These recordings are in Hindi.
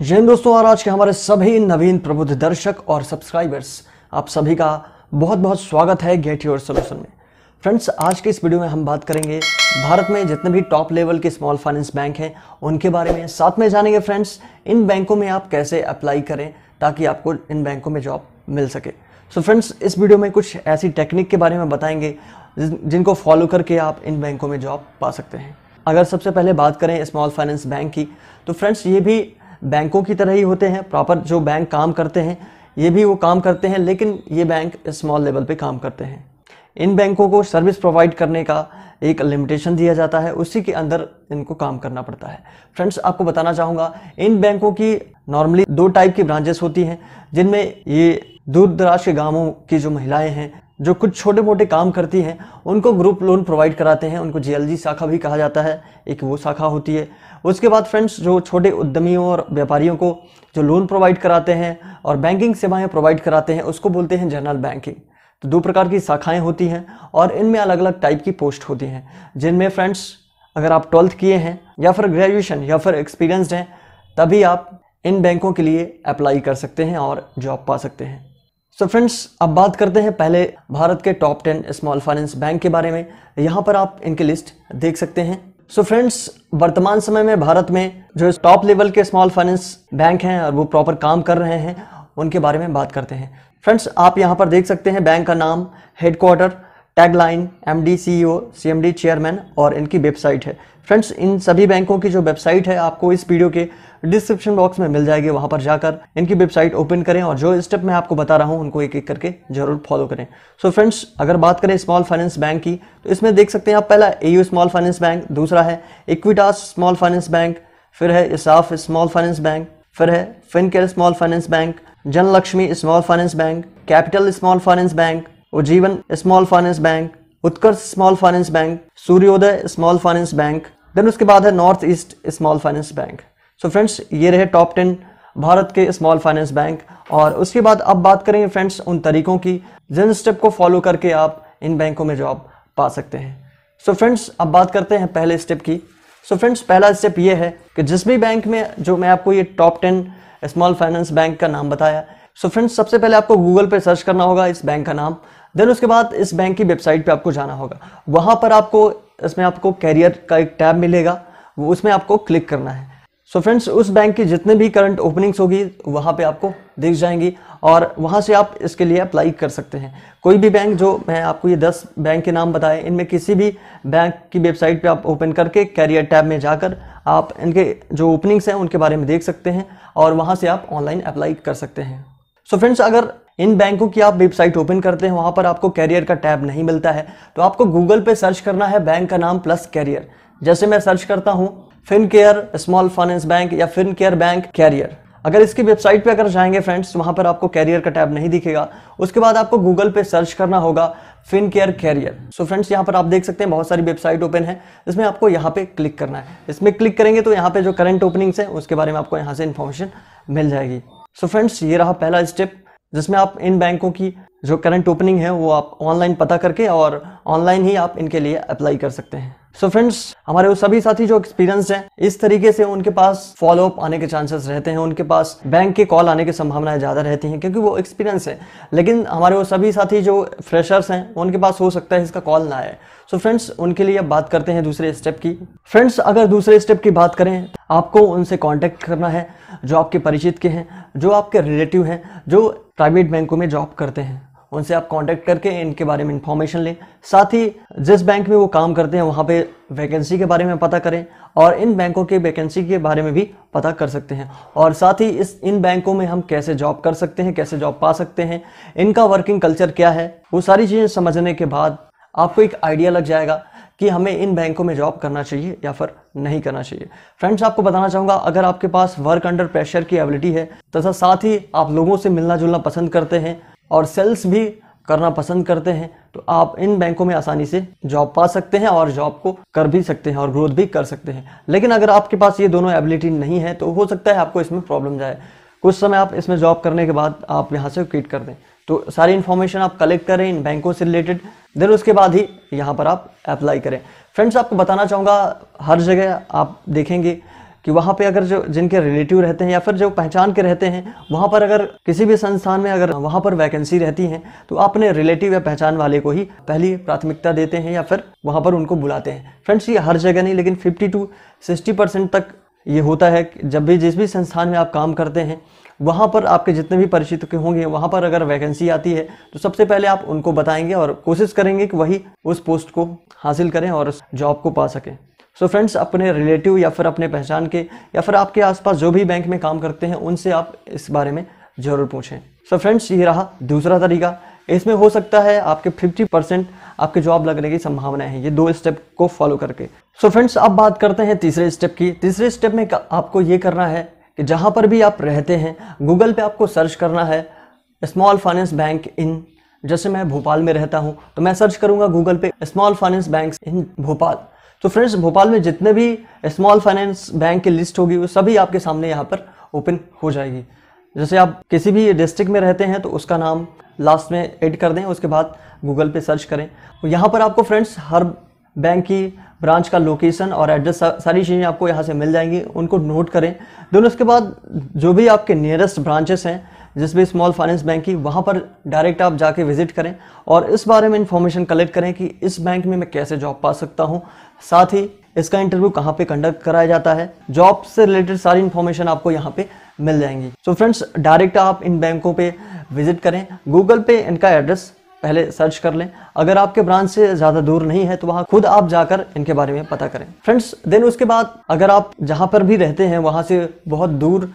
जैन हाँ दोस्तों और आज के हमारे सभी नवीन प्रबुद्ध दर्शक और सब्सक्राइबर्स आप सभी का बहुत बहुत स्वागत है गेट योर सोल्यूशन में फ्रेंड्स आज के इस वीडियो में हम बात करेंगे भारत में जितने भी टॉप लेवल के स्मॉल फाइनेंस बैंक हैं उनके बारे में साथ में जानेंगे फ्रेंड्स इन बैंकों में आप कैसे अप्लाई करें ताकि आपको इन बैंकों में जॉब मिल सके सो so फ्रेंड्स इस वीडियो में कुछ ऐसी टेक्निक के बारे में बताएंगे जिनको फॉलो करके आप इन बैंकों में जॉब पा सकते हैं अगर सबसे पहले बात करें स्मॉल फाइनेंस बैंक की तो फ्रेंड्स ये भी बैंकों की तरह ही होते हैं प्रॉपर जो बैंक काम करते हैं ये भी वो काम करते हैं लेकिन ये बैंक स्मॉल लेवल पे काम करते हैं इन बैंकों को सर्विस प्रोवाइड करने का एक लिमिटेशन दिया जाता है उसी के अंदर इनको काम करना पड़ता है फ्रेंड्स आपको बताना चाहूँगा इन बैंकों की नॉर्मली दो टाइप की ब्रांचेस होती हैं जिनमें ये दूर दराज के गांवों की जो महिलाएं हैं जो कुछ छोटे मोटे काम करती हैं उनको ग्रुप लोन प्रोवाइड कराते हैं उनको जीएलजी शाखा भी कहा जाता है एक वो शाखा होती है उसके बाद फ्रेंड्स जो छोटे उद्यमियों और व्यापारियों को जो लोन प्रोवाइड कराते हैं और बैंकिंग सेवाएं प्रोवाइड कराते हैं उसको बोलते हैं जनरल बैंकिंग तो दो प्रकार की शाखाएँ होती हैं और इनमें अलग अलग टाइप की पोस्ट होती हैं जिनमें फ्रेंड्स अगर आप ट्वेल्थ किए हैं या फिर ग्रेजुएशन या फिर एक्सपीरियंसड हैं तभी आप इन बैंकों के लिए अप्लाई कर सकते हैं और जॉब पा सकते हैं सो so फ्रेंड्स अब बात करते हैं पहले भारत के top ten small finance bank के बारे में यहाँ पर आप इनकी लिस्ट देख सकते हैं सो so फ्रेंड्स वर्तमान समय में भारत में जो टॉप लेवल के स्मॉल फाइनेंस बैंक हैं और वो प्रॉपर काम कर रहे हैं उनके बारे में बात करते हैं फ्रेंड्स आप यहाँ पर देख सकते हैं बैंक का नाम headquarter tagline M D C O C M D chairman और इनकी वेबसाइट है फ्रेंड्स इन सभी बैंकों की जो वेबसाइट है आपको इस वीडियो के डिस्क्रिप्शन बॉक्स में मिल जाएगी वहां पर जाकर इनकी वेबसाइट ओपन करें और जो स्टेप मैं आपको बता रहा हूं उनको एक एक करके जरूर फॉलो करें सो so फ्रेंड्स अगर बात करें स्मॉल फाइनेंस बैंक की तो इसमें देख सकते हैं आप पहला ए स्मॉल फाइनेंस बैंक दूसरा है इक्विटास स्मॉल फाइनेंस बैंक फिर है इसाफ स्मॉल फाइनेंस बैंक फिर है Fincare small finance bank Janalakshmi small finance bank capital small finance bank Ujjivan small finance bank Utkarsh small finance bank Suryoday small finance bank then उसके बाद है north east small finance bank so friends ये रहे टॉप टेन भारत के स्मॉल फाइनेंस बैंक और उसके बाद अब बात करेंगे फ्रेंड्स उन तरीकों की जिन स्टेप को फॉलो करके आप इन बैंकों में जॉब पा सकते हैं सो so फ्रेंड्स अब बात करते हैं पहले स्टेप की सो so फ्रेंड्स पहला स्टेप ये है कि जिस भी बैंक में जो मैं आपको ये top ten small finance bank का नाम बताया सो so फ्रेंड्स सबसे पहले आपको गूगल पर सर्च करना होगा इस बैंक का नाम देन उसके बाद इस बैंक की वेबसाइट पर आपको जाना होगा वहाँ पर आपको इसमें आपको कैरियर का एक टैब मिलेगा उसमें आपको क्लिक करना है सो so फ्रेंड्स उस बैंक की जितने भी करंट ओपनिंग्स होगी वहाँ पे आपको दिख जाएंगी और वहाँ से आप इसके लिए अप्लाई कर सकते हैं कोई भी बैंक जो मैं आपको ये दस बैंक के नाम बताए इनमें किसी भी बैंक की वेबसाइट पे आप ओपन करके कैरियर टैब में जाकर आप इनके जो ओपनिंग्स हैं उनके बारे में देख सकते हैं और वहाँ से आप ऑनलाइन अप्लाई कर सकते हैं सो so फ्रेंड्स अगर इन बैंकों की आप वेबसाइट ओपन करते हैं वहाँ पर आपको कैरियर का टैब नहीं मिलता है तो आपको गूगल पर सर्च करना है बैंक का नाम प्लस कैरियर जैसे मैं सर्च करता हूँ Fincare small finance bank या फिन केयर बैंक कैरियर अगर इसकी वेबसाइट पे अगर जाएंगे फ्रेंड्स तो वहाँ पर आपको कैरियर का टैब नहीं दिखेगा उसके बाद आपको गूगल पे सर्च करना होगा Fincare career so friends यहाँ पर आप देख सकते हैं बहुत सारी वेबसाइट ओपन है इसमें आपको यहाँ पे क्लिक करना है इसमें क्लिक करेंगे तो यहाँ पे जो करंट ओपनिंग्स है उसके बारे में आपको यहाँ से इन्फॉर्मेशन मिल जाएगी सो so फ्रेंड्स ये रहा पहला स्टेप जिसमें आप इन बैंकों की जो करंट ओपनिंग है वो आप ऑनलाइन पता करके और ऑनलाइन ही आप इनके लिए अप्लाई कर सकते हैं सो so फ्रेंड्स हमारे वो सभी साथी जो एक्सपीरियंस हैं इस तरीके से उनके पास फॉलो अप आने के चांसेस रहते हैं उनके पास बैंक के कॉल आने की संभावनाएं ज़्यादा रहती हैं क्योंकि वो एक्सपीरियंस है लेकिन हमारे वो सभी साथी जो फ्रेशर्स हैं उनके पास हो सकता है इसका कॉल ना आए सो so फ्रेंड्स उनके लिए अब बात करते हैं दूसरे स्टेप की फ्रेंड्स अगर दूसरे स्टेप की बात करें आपको उनसे कॉन्टैक्ट करना है जो आपके परिचित के हैं जो आपके रिलेटिव हैं जो प्राइवेट बैंकों में जॉब करते हैं उनसे आप कांटेक्ट करके इनके बारे में इंफॉर्मेशन लें साथ ही जिस बैंक में वो काम करते हैं वहाँ पे वैकेंसी के बारे में पता करें और इन बैंकों के वैकेंसी के बारे में भी पता कर सकते हैं और साथ ही इस इन बैंकों में हम कैसे जॉब कर सकते हैं कैसे जॉब पा सकते हैं इनका वर्किंग कल्चर क्या है वो सारी चीज़ें समझने के बाद आपको एक आइडिया लग जाएगा कि हमें इन बैंकों में जॉब करना चाहिए या फिर नहीं करना चाहिए फ्रेंड्स आपको बताना चाहूँगा अगर आपके पास वर्क अंडर प्रेशर की एबिलिटी है तथा साथ ही आप लोगों से मिलना जुलना पसंद करते हैं और सेल्स भी करना पसंद करते हैं तो आप इन बैंकों में आसानी से जॉब पा सकते हैं और जॉब को कर भी सकते हैं और ग्रोथ भी कर सकते हैं लेकिन अगर आपके पास ये दोनों एबिलिटी नहीं है तो हो सकता है आपको इसमें प्रॉब्लम जाए कुछ समय आप इसमें जॉब करने के बाद आप यहाँ से क्विट कर दें तो सारी इन्फॉर्मेशन आप कलेक्ट करें इन बैंकों से रिलेटेड देन उसके बाद ही यहाँ पर आप अप्लाई करें फ्रेंड्स आपको बताना चाहूँगा हर जगह आप देखेंगे कि वहाँ पे अगर जो जिनके रिलेटिव रहते हैं या फिर जो पहचान के रहते हैं वहाँ पर अगर किसी भी संस्थान में अगर वहाँ पर वैकेंसी रहती है तो अपने रिलेटिव या पहचान वाले को ही पहली प्राथमिकता देते हैं या फिर वहाँ पर उनको बुलाते हैं फ्रेंड्स ये हर जगह नहीं लेकिन फिफ्टी टू सिक्सटी परसेंट तक ये होता है कि जब भी जिस भी संस्थान में आप काम करते हैं वहाँ पर आपके जितने भी परिचित के होंगे वहाँ पर अगर वैकेंसी आती है तो सबसे पहले आप उनको बताएंगे और कोशिश करेंगे कि वही उस पोस्ट को हासिल करें और उस जॉब को पा सकें सो so फ्रेंड्स अपने रिलेटिव या फिर अपने पहचान के या फिर आपके आसपास जो भी बैंक में काम करते हैं उनसे आप इस बारे में ज़रूर पूछें सो so फ्रेंड्स ये रहा दूसरा तरीका इसमें हो सकता है आपके 50 परसेंट आपके जॉब लगने की संभावना है ये दो स्टेप को फॉलो करके सो so फ्रेंड्स अब बात करते हैं तीसरे स्टेप की तीसरे स्टेप में आपको ये करना है कि जहाँ पर भी आप रहते हैं गूगल पे आपको सर्च करना है स्मॉल फाइनेंस बैंक इन जैसे मैं भोपाल में रहता हूँ तो मैं सर्च करूँगा गूगल पे small finance bank in Bhopal तो फ्रेंड्स भोपाल में जितने भी स्मॉल फाइनेंस बैंक की लिस्ट होगी वो सभी आपके सामने यहाँ पर ओपन हो जाएगी जैसे आप किसी भी डिस्ट्रिक्ट में रहते हैं तो उसका नाम लास्ट में एड कर दें उसके बाद गूगल पे सर्च करें तो यहाँ पर आपको फ्रेंड्स हर बैंक की ब्रांच का लोकेशन और एड्रेस सारी चीज़ें आपको यहाँ से मिल जाएंगी उनको नोट करें देन उसके बाद जो भी आपके नियरेस्ट ब्रांचेस हैं जिस भी स्मॉल फाइनेंस बैंक की वहाँ पर डायरेक्ट आप जाके विजिट करें और इस बारे में इन्फॉर्मेशन कलेक्ट करें कि इस बैंक में मैं कैसे जॉब पा सकता हूँ साथ ही इसका इंटरव्यू कहाँ पे कंडक्ट कराया जाता है जॉब से रिलेटेड सारी इन्फॉर्मेशन आपको यहाँ पे मिल जाएंगी सो फ्रेंड्स डायरेक्ट आप इन बैंकों पे विजिट करें गूगल पे इनका एड्रेस पहले सर्च कर लें अगर आपके ब्रांच से ज़्यादा दूर नहीं है तो वहाँ खुद आप जाकर इनके बारे में पता करें फ्रेंड्स देन उसके बाद अगर आप जहाँ पर भी रहते हैं वहाँ से बहुत दूर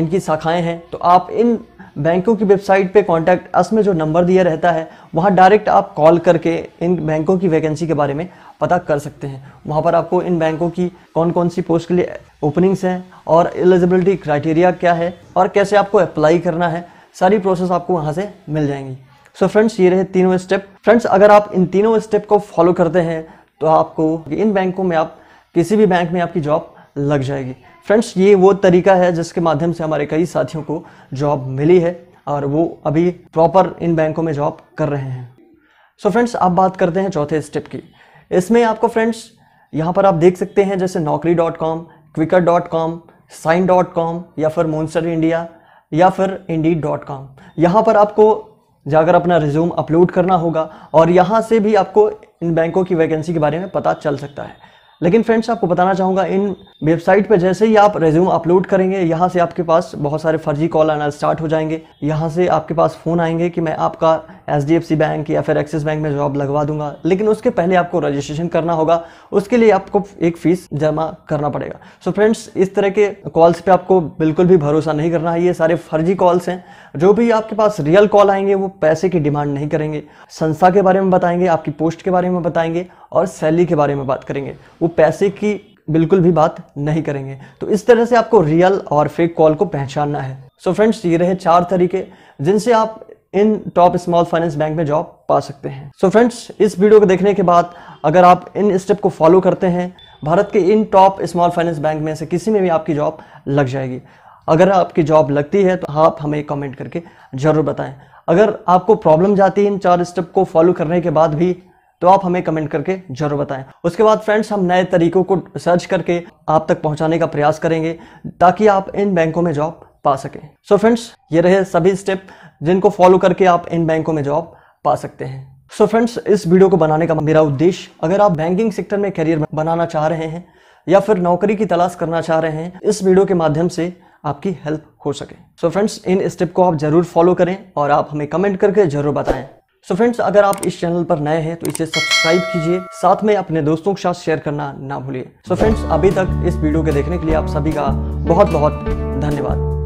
इनकी शाखाएं हैं तो आप इन बैंकों की वेबसाइट पे कांटेक्ट अस में जो नंबर दिया रहता है वहाँ डायरेक्ट आप कॉल करके इन बैंकों की वैकेंसी के बारे में पता कर सकते हैं वहाँ पर आपको इन बैंकों की कौन कौन सी पोस्ट के लिए ओपनिंग्स हैं और एलिजिबिलिटी क्राइटेरिया क्या है और कैसे आपको अप्लाई करना है सारी प्रोसेस आपको वहाँ से मिल जाएंगी सो so फ्रेंड्स ये रहे तीनों स्टेप फ्रेंड्स अगर आप इन तीनों स्टेप को फॉलो करते हैं तो आपको इन बैंकों में आप किसी भी बैंक में आपकी जॉब लग जाएगी फ्रेंड्स ये वो तरीका है जिसके माध्यम से हमारे कई साथियों को जॉब मिली है और वो अभी प्रॉपर इन बैंकों में जॉब कर रहे हैं सो so फ्रेंड्स आप बात करते हैं चौथे स्टेप की इसमें आपको फ्रेंड्स यहाँ पर आप देख सकते हैं जैसे Naukri dot com Quikr dot com Shine dot com या फिर मोन्स्टर इंडिया या फिर इंडी डॉट कॉम यहाँ पर आपको जाकर अपना रिज्यूम अपलोड करना होगा और यहाँ से भी आपको इन बैंकों की वैकेंसी के बारे में पता चल सकता है लेकिन फ्रेंड्स आपको बताना चाहूँगा इन वेबसाइट पर जैसे ही आप रेज्यूम अपलोड करेंगे यहाँ से आपके पास बहुत सारे फर्जी कॉल आना स्टार्ट हो जाएंगे यहाँ से आपके पास फ़ोन आएंगे कि मैं आपका H D F C bank या फिर एक्सिस बैंक में जॉब लगवा दूंगा लेकिन उसके पहले आपको रजिस्ट्रेशन करना होगा उसके लिए आपको एक फ़ीस जमा करना पड़ेगा सो so फ्रेंड्स इस तरह के कॉल्स पे आपको बिल्कुल भी भरोसा नहीं करना है ये सारे फर्जी कॉल्स हैं जो भी आपके पास रियल कॉल आएंगे वो पैसे की डिमांड नहीं करेंगे संस्था के बारे में बताएंगे आपकी पोस्ट के बारे में बताएंगे और सैलरी के बारे में बात करेंगे वो पैसे की बिल्कुल भी बात नहीं करेंगे तो इस तरह से आपको रियल और फेक कॉल को पहचानना है सो so फ्रेंड्स ये रहे चार तरीके जिनसे आप इन टॉप स्मॉल फाइनेंस बैंक में जॉब पा सकते हैं सो so फ्रेंड्स इस वीडियो को देखने के बाद अगर आप इन स्टेप को फॉलो करते हैं भारत के इन टॉप स्मॉल फाइनेंस बैंक में से किसी में भी आपकी जॉब लग जाएगी अगर आपकी जॉब लगती है तो आप हमें कमेंट करके ज़रूर बताएं अगर आपको प्रॉब्लम जाती है इन चार स्टेप को फॉलो करने के बाद भी तो आप हमें कमेंट करके जरूर बताएं उसके बाद फ्रेंड्स हम नए तरीकों को सर्च करके आप तक पहुंचाने का प्रयास करेंगे ताकि आप इन बैंकों में जॉब पा सकें सो फ्रेंड्स ये रहे सभी स्टेप जिनको फॉलो करके आप इन बैंकों में जॉब पा सकते हैं सो so फ्रेंड्स इस वीडियो को बनाने का मेरा उद्देश्य अगर आप बैंकिंग सेक्टर में करियर बनाना चाह रहे हैं या फिर नौकरी की तलाश करना चाह रहे हैं इस वीडियो के माध्यम से आपकी हेल्प हो सके सो so फ्रेंड्स इन स्टेप को आप जरूर फॉलो करें और आप हमें कमेंट करके जरूर बताएं सो so फ्रेंड्स अगर आप इस चैनल पर नए हैं तो इसे सब्सक्राइब कीजिए साथ में अपने दोस्तों के साथ शेयर करना ना भूलिए सो फ्रेंड्स अभी तक इस वीडियो के देखने के लिए आप सभी का बहुत बहुत धन्यवाद